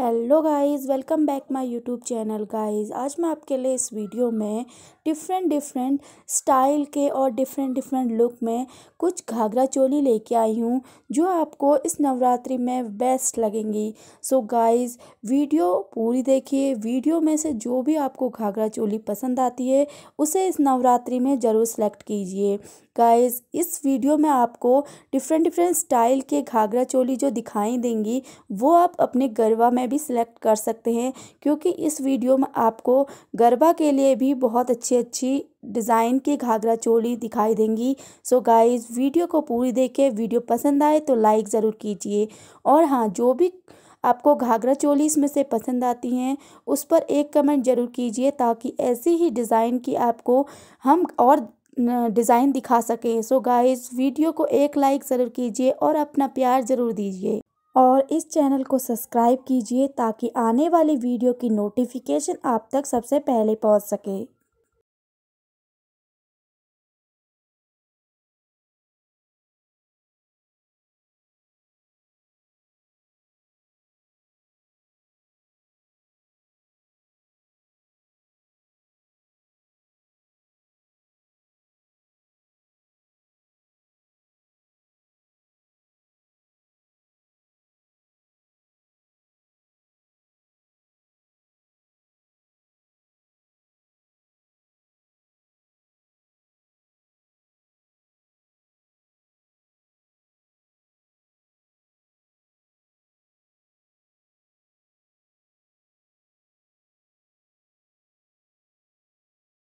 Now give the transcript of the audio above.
hello guys welcome back my YouTube channel guys आज मैं आपके लिए इस वीडियो में डिफरेंट डिफरेंट स्टाइल के और डिफरेंट डिफरेंट लुक में कुछ घाघरा चोली लेके आई हूँ जो आपको इस नवरात्रि में बेस्ट लगेंगी सो so गाइस वीडियो पूरी देखिए वीडियो में से जो भी आपको घाघरा चोली पसंद आती है उसे इस नवरात्रि में ज़रूर सेलेक्ट कीजिए गाइस इस वीडियो में आपको डिफरेंट डिफरेंट स्टाइल के घाघरा चोली जो दिखाई देंगी वो आप अपने गरबा में भी सिलेक्ट कर सकते हैं क्योंकि इस वीडियो में आपको गरबा के लिए भी बहुत अच्छी अच्छी डिज़ाइन की घाघरा चोली दिखाई देंगी सो so गाइस वीडियो को पूरी देखें वीडियो पसंद आए तो लाइक ज़रूर कीजिए और हाँ जो भी आपको घाघरा चोली इसमें से पसंद आती हैं उस पर एक कमेंट ज़रूर कीजिए ताकि ऐसी ही डिज़ाइन की आपको हम और डिज़ाइन दिखा सकें सो गाइस वीडियो को एक लाइक ज़रूर कीजिए और अपना प्यार ज़रूर दीजिए और इस चैनल को सब्सक्राइब कीजिए ताकि आने वाली वीडियो की नोटिफिकेशन आप तक सबसे पहले पहुंच सके